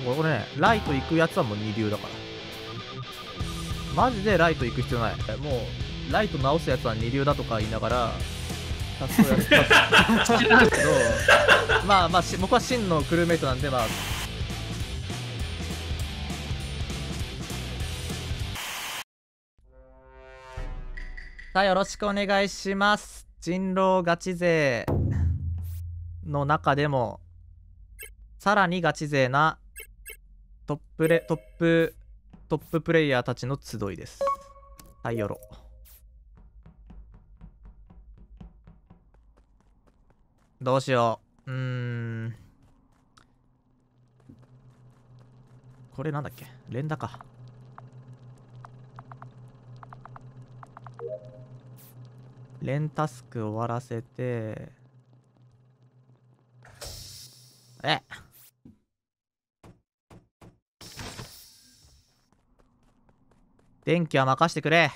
かこれね、ライト行くやつはもう二流だから。マジでライト行く必要ない。もう、ライト直すやつは二流だとか言いながら、ん まあまあ、僕は真のクルーメイトなんで、まあ、さあよろしくお願いします人狼ガチ勢の中でもさらにガチ勢なトップレ、トップ、トッププレイヤーたちの集いです。はい、よろ。どうしよう。うーん。これなんだっけ連打か。連タスク終わらせて、電気は任してくれ。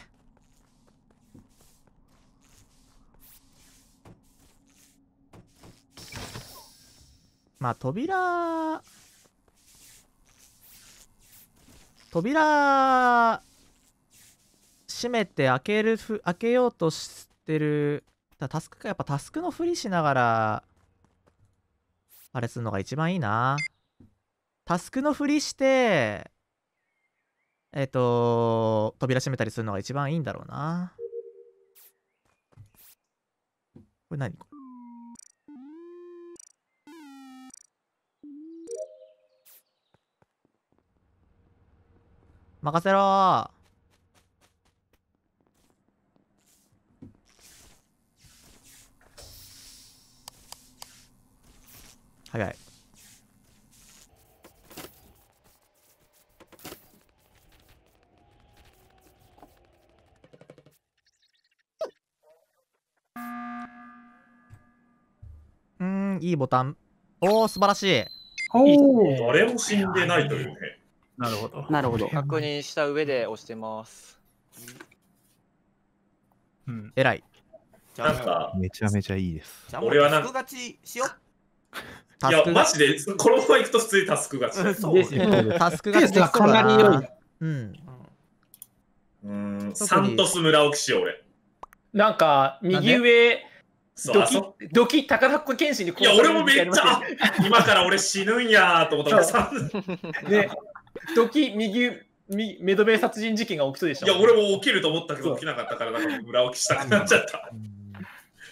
まあ、扉、扉、閉めて開けるふ、開けようとしてる、タスクか、やっぱタスクのふりしながら、あれするのが一番いいな。タスクのふりして、えっ、ー、と、扉閉めたりするのが一番いいんだろうな。これ何これ任せろー早い。いいボタン。おお、素晴らしい。おお、誰も死んでないというね。なるほど。なるほど。確認した上で押してます。うん、偉い。なんか、めちゃめちゃいいです。俺はなんか、いや、マジで、このままいくと普通にタスク勝ち。そうですね。タスク勝ちがかなり良い。うん。うん、サントス村をきしよ俺。なんか、右上、ドキドキ高田子剣心にいや俺もめっちゃ今から俺死ぬんやと思ったさ ねドキ右みメドベー殺人事件が起きそうでした、ね、いや俺も起きると思ったけど起きなかったからなんか裏起きしたくなっちゃった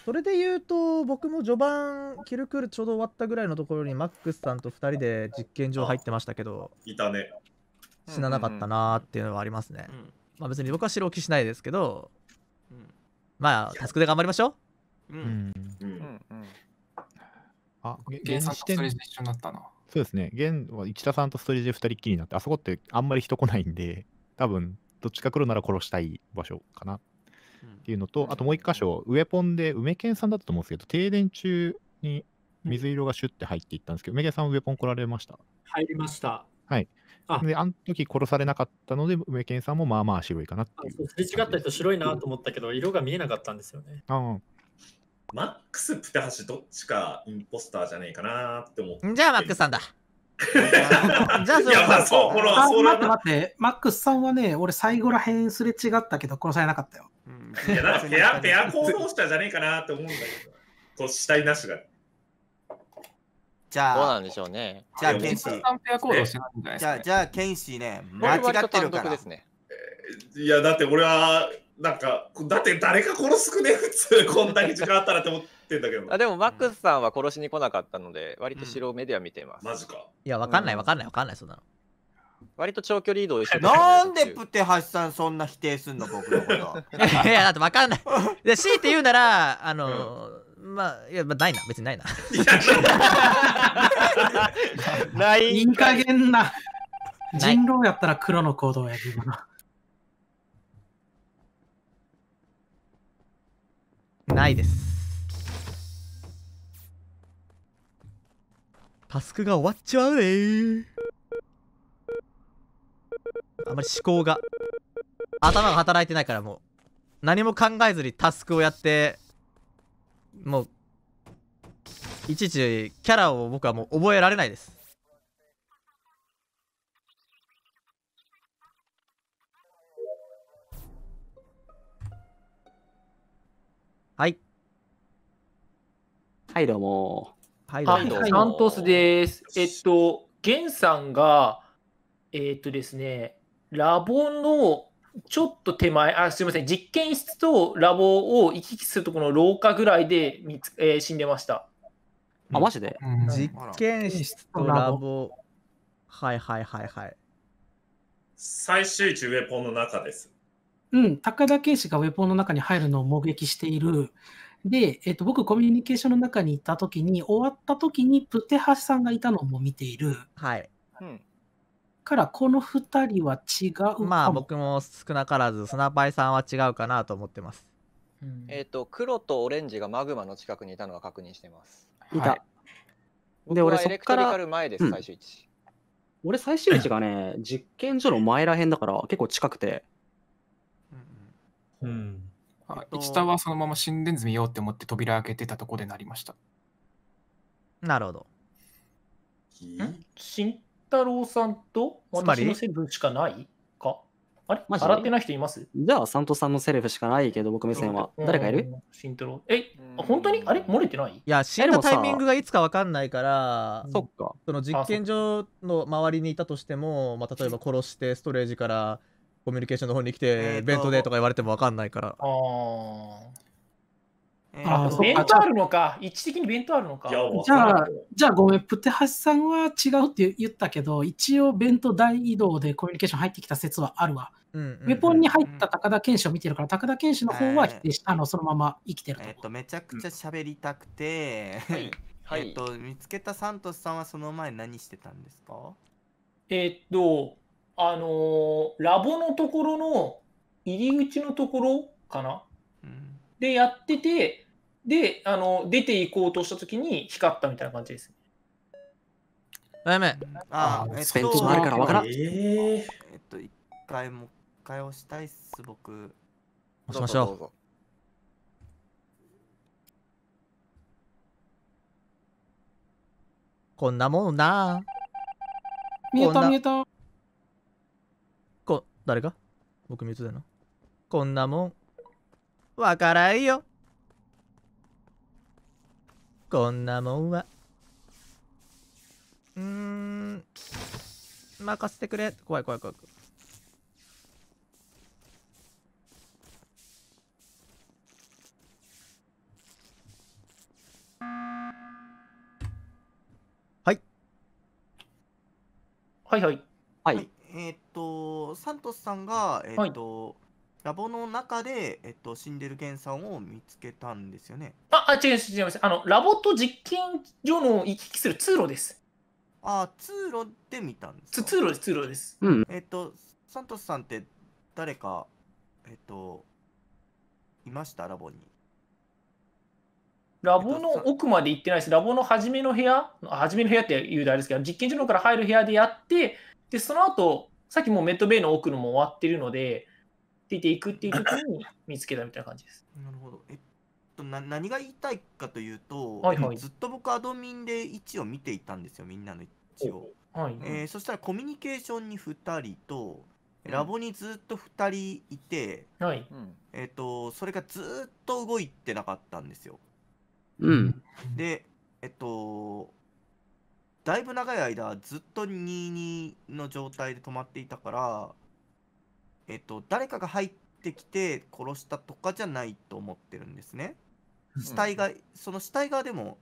それで言うと僕も序盤キルクールちょうど終わったぐらいのところにマックスさんと2人で実験場入ってましたけどいたね死ななかったなーっていうのはありますね、うんうん、まあ別に僕は白起きしないですけど、うん、まあタスクで頑張りましょううん。うん。うん、あ、原さんとストレージで一緒になったな。そうですね。現は一田さんとストレージで2人っきりになって、あそこってあんまり人来ないんで、多分どっちか来るなら殺したい場所かな。っていうのと、あともう一箇所、上ポンで、梅健さんだったと思うんですけど、停電中に水色がシュッて入っていったんですけど、梅健さん、上ポン来られました入りました。はい。あで、あの時殺されなかったので、梅健さんもまあまあ白いかなっていう。すれ違った人白いなと思ったけど、色が見えなかったんですよね。ああ。マックス、プテハシ、どっちかインポスターじゃねえかなって思って。じゃあ、マックスさんだ。じゃあ、そうそう、ほら、そう待って待って、マックスさんはね、俺、最後らへんすれ違ったけど、殺されなかったよ。うん、いや、だペア、ペア行動したじゃねえかなって思うんだけど、と、死体なしが。じゃあ、どうなんでしょうね。じゃあ、ケンシー。じゃあ、じゃあ、ケンシーね、間違ってるから。ですね、いや、だって俺は、なんか、だって誰か殺すくね、普通、こんだけ時間あったらって思ってんだけど。あでも、マックスさんは殺しに来なかったので、割と白目では見ています。マジか。いや、わかんない、わかんない、わかんない、そんなの。割と長距離移動し なんでプテハシさんそんな否定すんの僕のこと いやだって分かんないで強いて言うならあの、うん、まあいや、まあ、ないな別にないなないいいげんな人狼やったら黒の行動や今のないですタスクが終わっちまうねあんまり思考が頭が働いてないからもう何も考えずにタスクをやってもういちいちキャラを僕はもう覚えられないですはい。はい、どうも。はいははい、どうぞいサントスです。えっと、ゲンさんが、えっとですね、ラボのちょっと手前、あ、すみません、実験室とラボを行き来するとこの廊下ぐらいで見つ、えー死んでました。あ、マジで実験室とラボ。はいはいはいはい。最終地ウェポンの中です。うん、高田圭司がウェポンの中に入るのを目撃している。で、えっと、僕、コミュニケーションの中にいたときに、終わったときに、プテハシさんがいたのも見ている。はい。うん、から、この2人は違うまあ、僕も少なからず、スナパイさんは違うかなと思ってます。うん、えっ、と、黒とオレンジがマグマの近くにいたのは確認してます。いた。はい、で、俺、そっから。前です、最終位置。うん、俺、最終位置がね、実験所の前らへんだから、結構近くて。うん。あ、えっはそのまま心電図見ようって思って扉開けてたとこでなりました。なるほど。慎太郎さんと私のセブフしかないかあれ洗ってない人いますじゃあ、サントさんのセレフしかないけど、僕目線は。誰かいる慎太郎。え、本当にあれ漏れてないいや、死んだタイミングがいつか分かんないから、そっか。その実験場の周りにいたとしても、まあ、例えば殺してストレージからコミュニケーションの方に来て、弁当でとか言われてもわかんないから。あえー、あ弁当あるのか、位置的に弁当あるのか。じゃあ、じゃあごめん、プテハシさんは違うって言ったけど、一応弁当大移動でコミュニケーション入ってきた説はあるわ。うんうんうんウェポンに入った高田健士を見てるから、高田健士の方は、えー、あのそのまま生きてると、えー、めちゃくちゃ喋りたくて、うんはいはい、えっ、と、見つけたサントスさんはその前何してたんですかえー、っと、あのー、ラボのところの入り口のところかな、うん、でやっててであの出ていこうとした時に光ったみたいな感じですああ、スペンチもあるからわからんえー、えっと一回もう一回押したいっす僕押しましょうこんなもんな見えた見えた誰か僕ミつーだな。こんなもん。わからんよ。こんなもんは。うーん。任せてくれ。怖い怖い怖い。はい。はいはい。はい。えー、っと、サントスさんが、えっと、はい、ラボの中で、えっと、シンデるゲンさんを見つけたんですよね。あ、あ違います違います。あのラボと実験所の行き来する通路です。あ、通路で見たんです通路です通路です。うん、えっとサントスさんって誰かえっといましたラボに。ラボの奥まで行ってないです。ラボの初めの部屋、初めの部屋って言うとあれですけど、実験所の方から入る部屋でやって、で、その後、さっきもうメッドベイの奥のも終わってるので、ついていくっていう時に 見つけたみたいな感じです。なるほど。えっと、な何が言いたいかというと、はいはい、ずっと僕アドミンで位置を見ていたんですよ、みんなの位置を。はいえー、そしたらコミュニケーションに2人と、ラボにずっと2人いて、はい、えーとそれがずっと動いてなかったんですよ。うん、で、えっと、だいぶ長い間ずっと22の状態で止まっていたからえっと誰かが入ってきて殺したとかじゃないと思ってるんですね死体が、うん、その死体がでも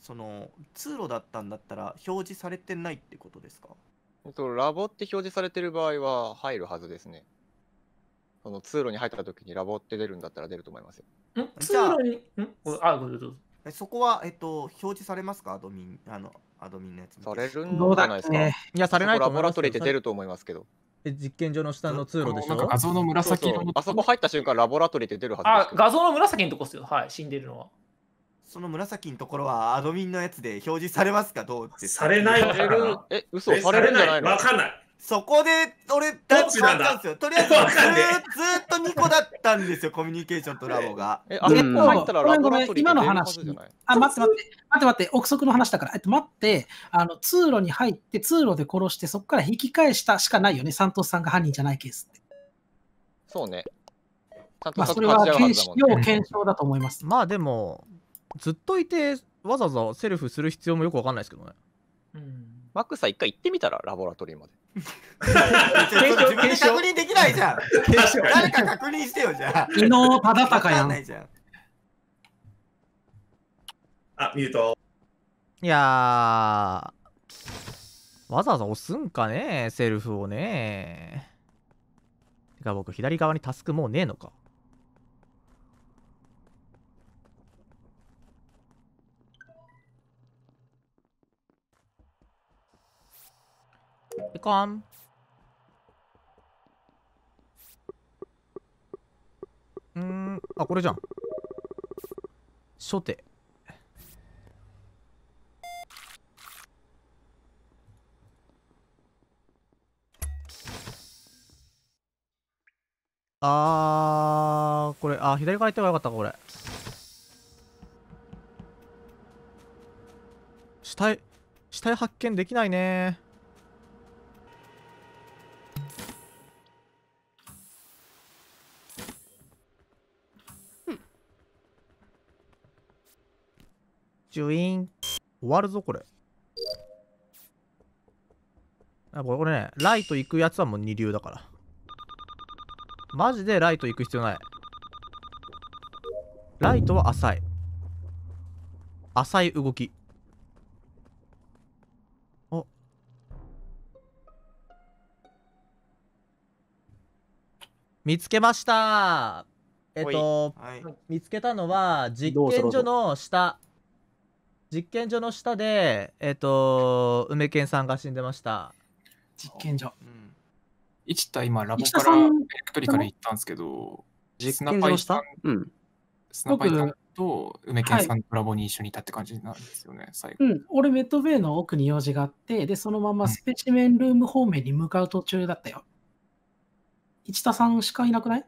その通路だったんだったら表示されてないってことですかとラボって表示されてる場合は入るはずですねその通路に入った時にラボって出るんだったら出ると思いますよん通路にんあごめんなさいそこは、えっと、表示されますかドミンあのアドミンのやつ。されるんじゃないですか。いや、されないと思います。ラボラトリーで出ると思いますけど。実験場の下の通路でしょなんか画像の紫色のあそこ入った瞬間ラボラトリーで出るはずあ画像の紫のとこっすよはい死んでるのはその紫のところはアドミンのやつで表示されますかどうってされないからえ嘘されるんじゃないのわかんないそこで俺だいぶ変わったんですよ。とりあえず ずっと2個だったんですよ、コミュニケーションとラボが。え、あたら今の話。あ、待って待って、待って待って、憶測の話だから。えっと、待って、あの通路に入って通路で殺して、そこから引き返したしかないよね、サントスさんが犯人じゃないケースって。そうね。まあ、それは検証、要検証だと思います。まあでも、ずっといて、わざわざセルフする必要もよくわかんないですけどね。うん。マックスさん、一回行ってみたら、ラボラトリーまで。検証確認できないじゃん。誰か確認してよじゃあ。昨日忠敬やん。ないじゃんあ、ミュート。いやわざわざ押すんかね、セルフをね。てか僕、左側にタスクもうねえのか。Be c a m あ、これじゃん。初手。あー、これ、あ、左から行った方がよかったか、これ。死体、死体発見できないねジュイン。終わるぞ、これ。あ、これこれね、ライト行くやつはもう二流だから。マジでライト行く必要ない。ライトは浅い。浅い動き。お。見つけましたえっと、はい、見つけたのは、実験所の下。実験所の下で、えっ、ー、と、梅健さんが死んでました。実験所。うん。一田今、ラボからエレクトリカル行ったんですけど、スナパイさスナパイさんと梅健さんとラボに一緒にいたって感じなんですよね、はい、最後。うん、俺、メットベイの奥に用事があって、で、そのままスペシメンルーム方面に向かう途中だったよ。一、うん、田さんしかいなくない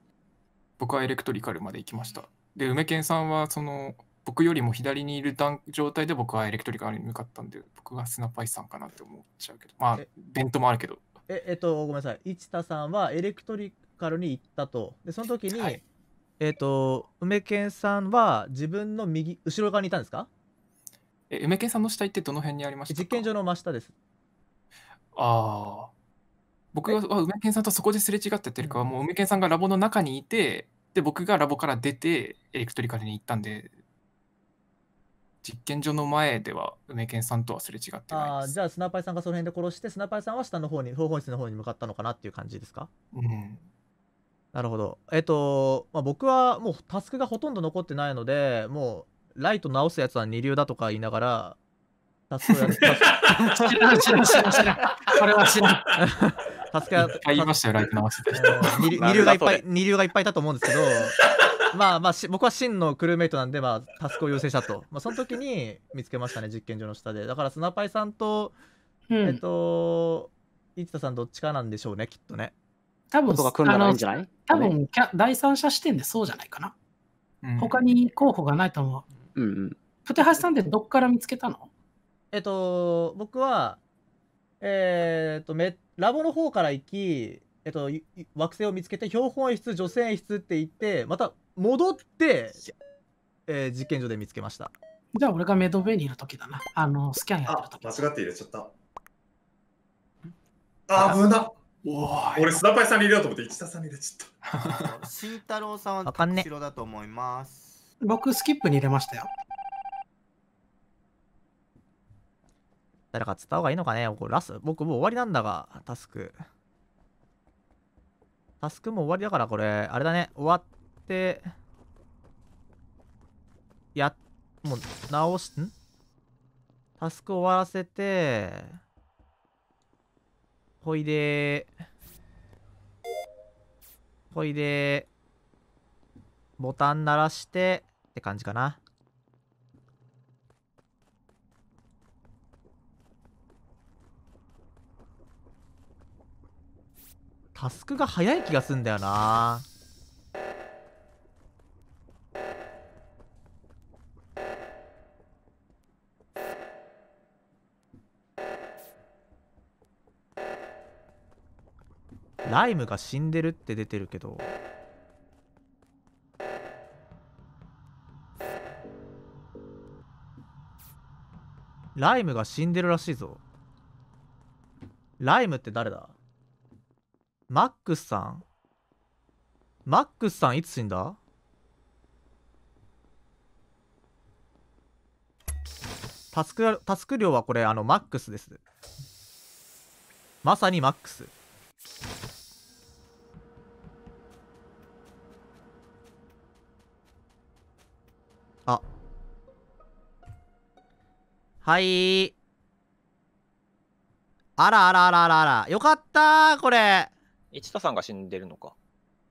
僕はエレクトリカルまで行きました。で、梅健さんは、その、僕よりも左にいる状態で僕はエレクトリカルに向かったんで、僕がスナパイさんかなって思っちゃうけど、まあ、弁当もあるけど。え、えっと、ごめんなさい。市田さんはエレクトリカルに行ったと。で、その時に、はい、えっと、梅健さんは自分の右、後ろ側にいたんですかえ、梅健さんの下行ってどの辺にありました実験場の真下です。ああ。僕は梅健さんとそこですれ違っててるか、もう梅健さんがラボの中にいて、で、僕がラボから出て、エレクトリカルに行ったんで、実験所の前では梅健さんとはすれ違ってないですあじゃあスナパイさんがその辺で殺してスナパイさんは下の方に方本室の方に向かったのかなっていう感じですかうんなるほどえっ、ー、と、まあ、僕はもうタスクがほとんど残ってないのでもうライト直すやつは二流だとか言いながらタスクをやって 知らこれは知らん タスクやっましたよライト直す 二流がいっぱい二流がいっぱいいたと思うんですけどまあまあ僕は真のクルーメイトなんで、まあ、タスクを優先したと、まあ、その時に見つけましたね実験所の下でだからスナパイさんと、うん、えっと市田さんどっちかなんでしょうねきっとね多分ん第三者視点でそうじゃないかな、うん、他に候補がないと思う、うんうん、プテハシさんってどっから見つけたのえっと僕はえー、っとめラボの方から行きえっと、惑星を見つけて標本室女性室って言ってまた戻って、えー、実験所で見つけましたじゃあ俺がメドベリーの時だなあのスキャンやってる時間違って入れちゃったあ危な俺スナパイさんに入れようと思って1田さんに入れちゃった慎太郎さんは後ろだと思います、ね、僕スキップに入れましたよ誰か釣った方がいいのかねラス僕もう終わりなんだがタスクタスクも終わりだからこれ、あれだね、終わって、や、もう直し、んタスク終わらせて、ほいで、ほいで、ボタン鳴らしてって感じかな。タスクが早い気がすんだよなライムが死んでるって出てるけどライムが死んでるらしいぞライムって誰だマックスさんマックスさんいつ死んだタスクタスク量はこれあのマックスですまさにマックスあはいあらあらあらあらあらよかったこれ一田さんが死んでるのか。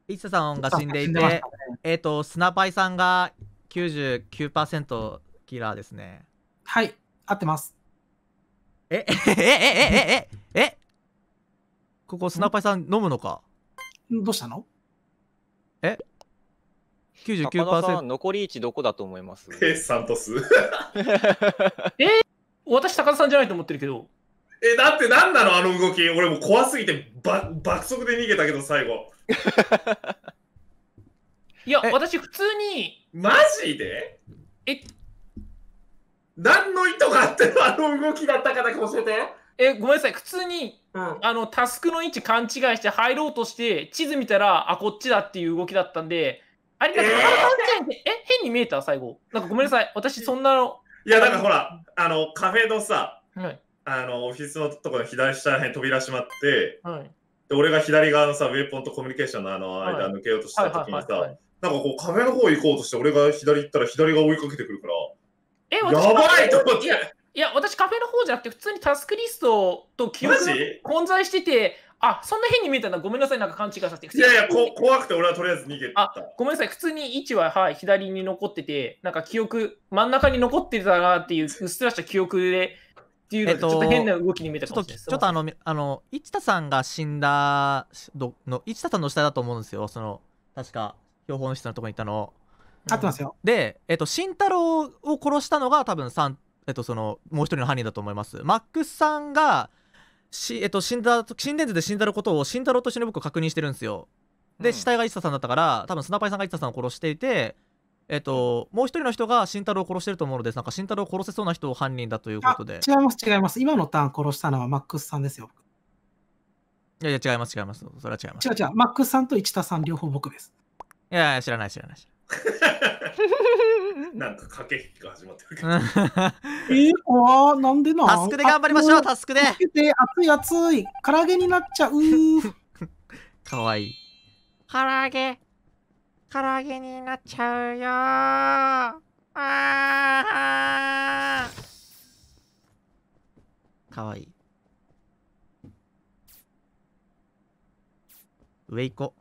一田さんが死んでいて、えっ、と、スナパイさんが99%キラーですね。はい、合ってます。え、え、え、え、え、え、え、え、ここスナパイさん飲むのか。どうしたのえ99%残り1どこだと思います えサントス え私高田さんじゃないと思ってるけどえ、だってななのあの動き。俺もう怖すぎてば爆速で逃げたけど、最後。いや、私普通に。マジでえ何の意図があってあの動きだったかだけ教えて。え、ごめんなさい。普通に、うん、あの、タスクの位置勘違いして入ろうとして、地図見たら、あ、こっちだっていう動きだったんで、あれだけ、えー、え、変に見えた最後。なんかごめんなさい。私そんなの。いや、だからほら、あの、カフェのさ、はい、あの、オフィスのところの左下らへ扉閉まって、はい、で、俺が左側のさ、ウェポンとコミュニケーションのあの間抜けようとした時にさ、なんかこう壁の方行こうとして、俺が左行ったら左が追いかけてくるから、え、やばいと思って。いや、私カフェの方じゃなくて、普通にタスクリストと記憶混在してて、あ、そんな変に見えたな、ごめんなさい、なんか勘違いさせて。いやいやこ、怖くて俺はとりあえず逃げた。ごめんなさい、普通に位置は、はい、左に残ってて、なんか記憶、真ん中に残ってたなっていう、うっすらした記憶で、っていうので、ちょっと変な動きに見えたかもしれないえっと、ちょっとあのあの市田さんが死んだの市田さんの下だと思うんですよその確か標本室のとこにいたの合ってますよで、えっと、慎太郎を殺したのが多分さん、えっと、そのもう一人の犯人だと思いますマックスさんがし、えっと、死んだ心電図で死んだことを慎太郎としに僕確認してるんですよで、死体が市田さんだったから多分スナパイさんが市田さんを殺していてえっと、もう一人の人が慎太郎を殺してると思うので、なんか慎太郎を殺せそうな人を犯人だということで。違います、違います。今のターン殺したのはマックスさんですよ。いやいや、違います、違います。それは違います。違う違う、マックスさんと一田さん、両方僕です。いやいや、知らない、知らない。なんか駆け引きが始まってるけど。えー、ああ、なんでなタスクで頑張りましょう、タスクで。熱い熱い、唐揚げになっちゃう。かわいい。唐揚げ。唐揚げになっちゃうよああかわいい上行こ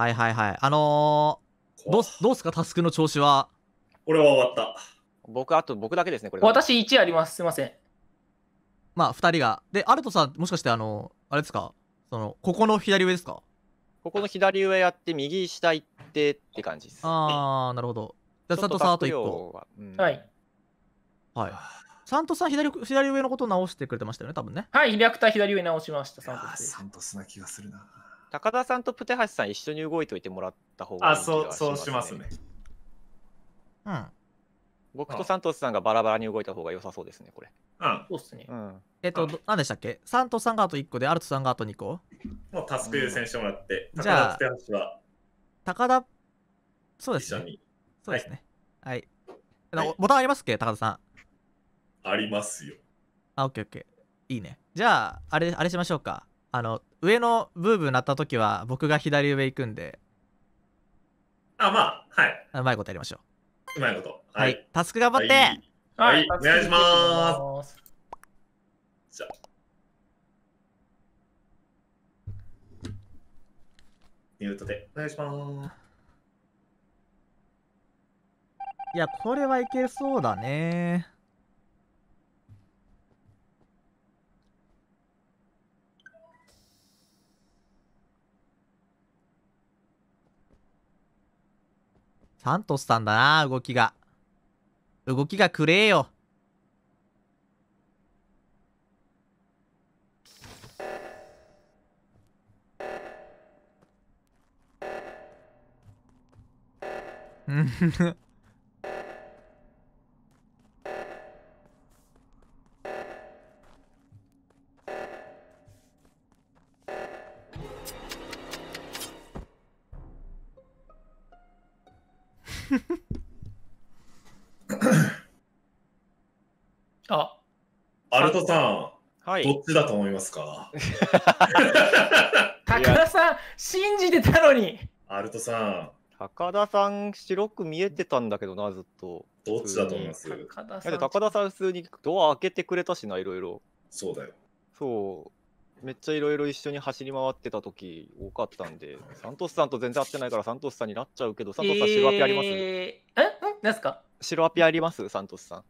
はいはいはい。あのー、どうどうすか、タスクの調子は。俺は終わった。僕、あと僕だけですね、これ。私1あります。すいません。まあ、2人が。で、アルトさん、もしかして、あの、あれですか、その、ここの左上ですかここの左上やって、右下行ってって感じです。ああなるほど。じゃあ、ントさん、あと1個。うん、はい。はい。サントさん左左上のことを直してくれてましたよね、多分ね。はい、略体左上直しました、サントス。サントスな気がするな。高田さんとプテハシさん一緒に動いておいてもらった方がいい、ね、あそうそうしますねうん僕とサントスさんがバラバラに動いた方が良さそうですねこれうんそうですね、うん、えっと、ん、何でしたっけサントさんがあと1個でアルトさんがあと2個もうタスク優先してもらって、うん、じゃあ高田プテハシは高田そうですねそうですねはい、はい、ボタンありますっけ高田さんありますよあオッケーオッケーいいねじゃああれあれしましょうかあの上のブーブー鳴った時は僕が左上行くんであまあはいうまいことやりましょううまいことはい、はい、タスク頑張って、はいはい、お願いします。じゃミュートでお願いします。いや、これはいけそうだね。サントスさんだな、動きが。動きがくれよ。うんふふ。ルトさん、はい、どっちだと思いますか 高田さん、信じてたのに。アルトさん。高田さん、白く見えてたんだけどな、ずっと。どっちだと思います高田さん。高田さん、普通にドア開けてくれたしな、いろいろ。そうだよ。そう。めっちゃいろいろ一緒に走り回ってた時多かったんで、サントスさんと全然会ってないからサントスさんになっちゃうけど、サントスさん、白アピありますええん何すか白アピありますサントスさん。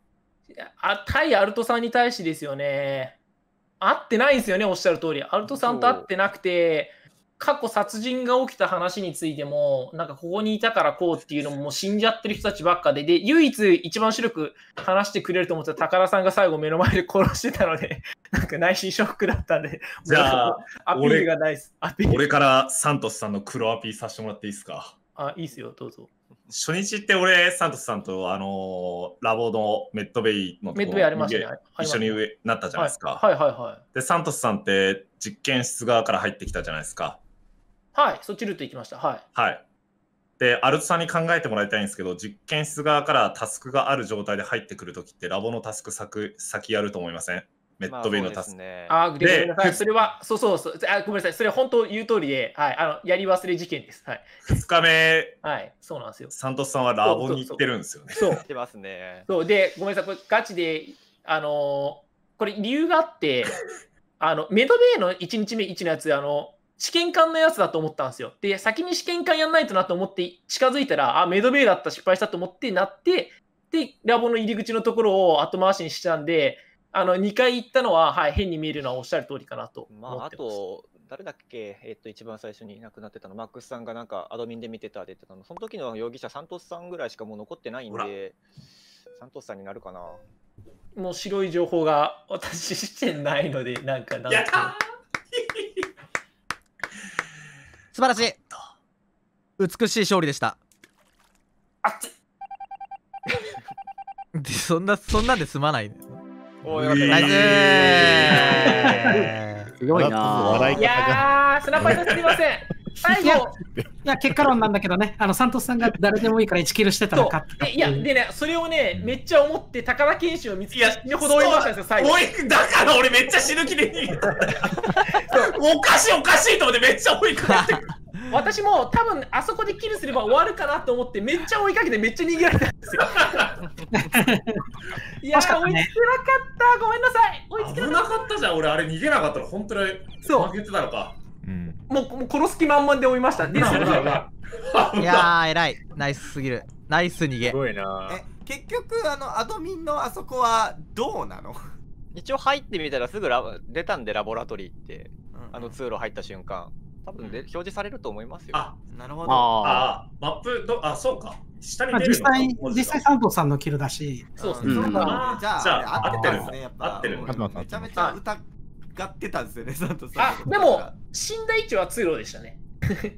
あ対アルトさんに対してですよね。合ってないんですよね、おっしゃる通り。アルトさんと会ってなくて、過去殺人が起きた話についても、なんかここにいたからこうっていうのももう死んじゃってる人たちばっかで、で、唯一一番白く話してくれると思った高田さんが最後目の前で殺してたので、なんか内心ショックだったんで、じゃあ、アピールがないです。俺からサントスさんの黒アピーさせてもらっていいですかあ、いいですよ、どうぞ。初日って俺、サントスさんと、あのー、ラボのメッドベイのとこメッベイありまね。一緒になったじゃないですか、はい。はいはいはい。で、サントスさんって実験室側から入ってきたじゃないですか。はい、そっちルート行きました。はい。はい。で、アルトさんに考えてもらいたいんですけど、実験室側からタスクがある状態で入ってくるときって、ラボのタスク先先やると思いませんメットウのタスク。まあね、あ、ごめんなさい。それは、そうそうそうあ。ごめんなさい。それ本当言う通りで、はい、あのやり忘れ事件です。はい、2日目、はい、そうなんですよ。サントスさんはラボに行ってるんですよね。そう、行ってますね。そうで、ごめんなさい。これガチで、あのー、これ理由があって、あのメドベイの1日目1のやつ、あの、試験管のやつだと思ったんですよ。で、先に試験管やんないとなと思って近づいたら、あ、メドベイだった、失敗したと思ってなって、で、ラボの入り口のところを後回しにしたんで、あの2回行ったのは、はい、変に見えるのはおっしゃる通りかなとまあ、あと、誰だっけ、えっと、一番最初にいなくなってたの、マックスさんがなんかアドミンで見てたでってたの、その時の容疑者、サントスさんぐらいしかもう残ってないんで、サントスさんになるかな。もう白い情報が私してないので、なんかなんや素晴らしい美しい勝利でした。あっ そんな、そんなんで済まない。おー、よかった。ナイスすごいな。いやー、スナパイさんすみません。最後いや結果論なんだけどね、あのサントスさんが誰でもいいから1キルしてたのかいや、でね、それをね、めっちゃ思って、高田健志を見つけ死ほど追いましたんですよ、最後。だから俺、めっちゃ死ぬ気で逃げた。おかしい、おかしいと思って、めっちゃ追いかけて私も多分あそこでキルすれば終わるかなと思ってめっちゃ追いかけてめっちゃ逃げられたんですよ。いや、ね、追いつけなかったごめんなさい追いつけなかったじゃん俺あれ逃げなかったら本当に負けてたのか。もうもう殺す気満々で追いました。いやー、偉い。ナイスすぎる。ナイス逃げ。すごいな結局、あの、アドミンのあそこはどうなの一応入ってみたらすぐラ出たんで、ラボラトリーって。うん、あの通路入った瞬間。多分で、表示されると思いますよ。あ、なるほど。ああ、マップど、あ、そうか。下に出る実際、実際サントさんのキルだし。そうですね。じゃあ、合ってるんですね。やっぱ合ってる。めちゃめちゃ疑ってたんですよね、サントさん。あ、でも、死んだ位置は通路でしたね。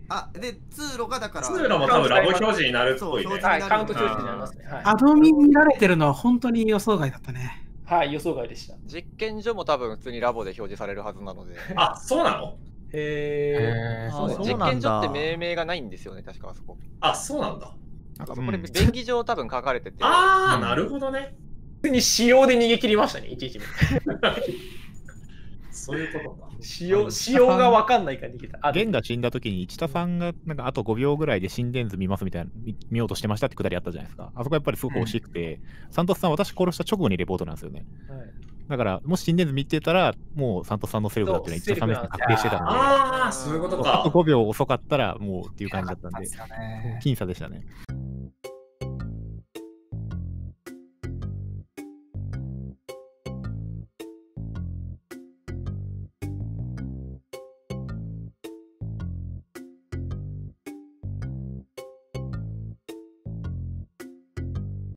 あで通路がだから通路も多分ラボ表示になるっぽいね。はい、カウント表示になりますね。アドミン見られてるのは本当に予想外だったね。はい、予想外でした。実験所も多分普通にラボで表示されるはずなので。あ、そうなのへえ。実験所って命名がないんですよね、確かあそこ。あ、そうなんだ。なんかこれ、便宜上多分書かれてて。ああ、なるほどね。普通に使用で逃げ切りましたね、いちいち。そういうことか。使用、使用が分かんないから逃げた。あ、ゲン死んだ時に、一田さんが、なんかあと5秒ぐらいで心電図見ますみたいな、見ようとしてましたってくだりあったじゃないですか。あそこやっぱりすごく惜しくて、サントスさん、私殺した直後にレポートなんですよね。はいだから、もし心電図見てたら、もうサンタさんのセルフだっていうのは一応試し確定してたので、ああ、そういうことか。あと5秒遅かったら、もうっていう感じだったんで、僅差でしたね。